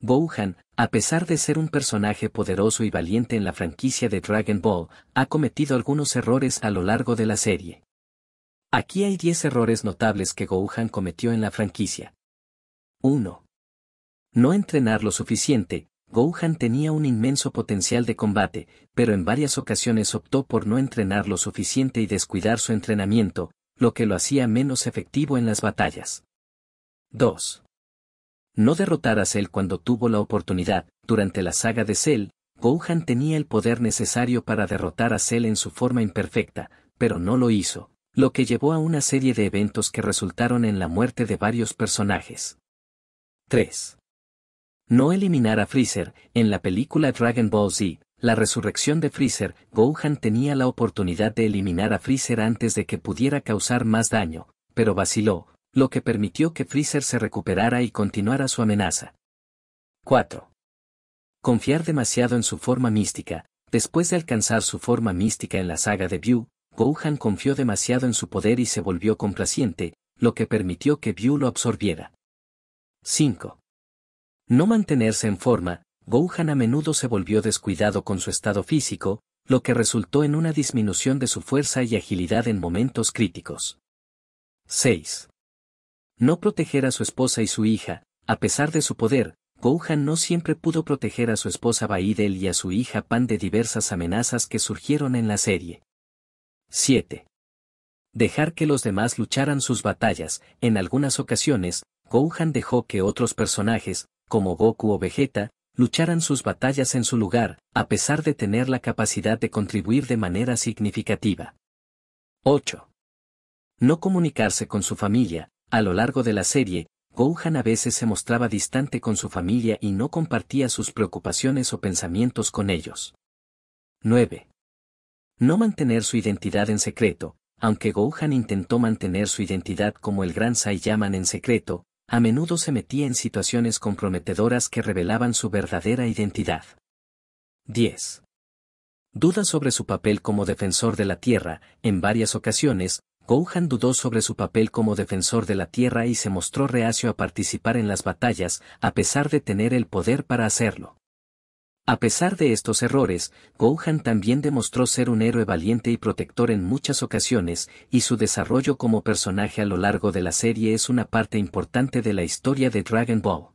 Gohan, a pesar de ser un personaje poderoso y valiente en la franquicia de Dragon Ball, ha cometido algunos errores a lo largo de la serie. Aquí hay 10 errores notables que Gohan cometió en la franquicia. 1. No entrenar lo suficiente. Gohan tenía un inmenso potencial de combate, pero en varias ocasiones optó por no entrenar lo suficiente y descuidar su entrenamiento, lo que lo hacía menos efectivo en las batallas. 2 no derrotar a Cell cuando tuvo la oportunidad, durante la saga de Cell, Gohan tenía el poder necesario para derrotar a Cell en su forma imperfecta, pero no lo hizo, lo que llevó a una serie de eventos que resultaron en la muerte de varios personajes. 3. No eliminar a Freezer, en la película Dragon Ball Z, la resurrección de Freezer, Gohan tenía la oportunidad de eliminar a Freezer antes de que pudiera causar más daño, pero vaciló, lo que permitió que Freezer se recuperara y continuara su amenaza. 4. Confiar demasiado en su forma mística. Después de alcanzar su forma mística en la saga de View, Gohan confió demasiado en su poder y se volvió complaciente, lo que permitió que View lo absorbiera. 5. No mantenerse en forma, Gohan a menudo se volvió descuidado con su estado físico, lo que resultó en una disminución de su fuerza y agilidad en momentos críticos. 6 no proteger a su esposa y su hija, a pesar de su poder, Gohan no siempre pudo proteger a su esposa Baidel y a su hija Pan de diversas amenazas que surgieron en la serie. 7. Dejar que los demás lucharan sus batallas, en algunas ocasiones, Gohan dejó que otros personajes, como Goku o Vegeta, lucharan sus batallas en su lugar, a pesar de tener la capacidad de contribuir de manera significativa. 8. No comunicarse con su familia, a lo largo de la serie, Gohan a veces se mostraba distante con su familia y no compartía sus preocupaciones o pensamientos con ellos. 9. No mantener su identidad en secreto, aunque Gohan intentó mantener su identidad como el gran Saiyaman en secreto, a menudo se metía en situaciones comprometedoras que revelaban su verdadera identidad. 10. Dudas sobre su papel como defensor de la Tierra, en varias ocasiones, Gohan dudó sobre su papel como defensor de la Tierra y se mostró reacio a participar en las batallas, a pesar de tener el poder para hacerlo. A pesar de estos errores, Gohan también demostró ser un héroe valiente y protector en muchas ocasiones, y su desarrollo como personaje a lo largo de la serie es una parte importante de la historia de Dragon Ball.